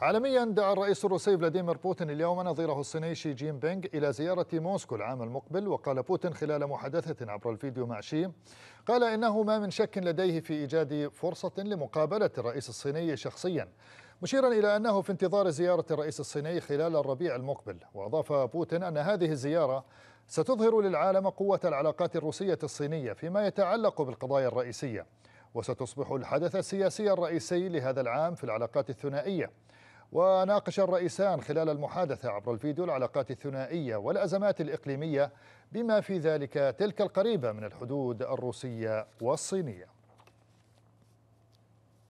عالميا دعا الرئيس الروسي فلاديمير بوتين اليوم نظيره الصيني شي جين بينغ إلى زيارة موسكو العام المقبل وقال بوتين خلال محادثة عبر الفيديو مع شي قال إنه ما من شك لديه في إيجاد فرصة لمقابلة الرئيس الصيني شخصيا مشيرا إلى أنه في انتظار زيارة الرئيس الصيني خلال الربيع المقبل وأضاف بوتين أن هذه الزيارة ستظهر للعالم قوة العلاقات الروسية الصينية فيما يتعلق بالقضايا الرئيسية وستصبح الحدث السياسي الرئيسي لهذا العام في العلاقات الثنائية وناقش الرئيسان خلال المحادثة عبر الفيديو العلاقات الثنائية والأزمات الإقليمية بما في ذلك تلك القريبة من الحدود الروسية والصينية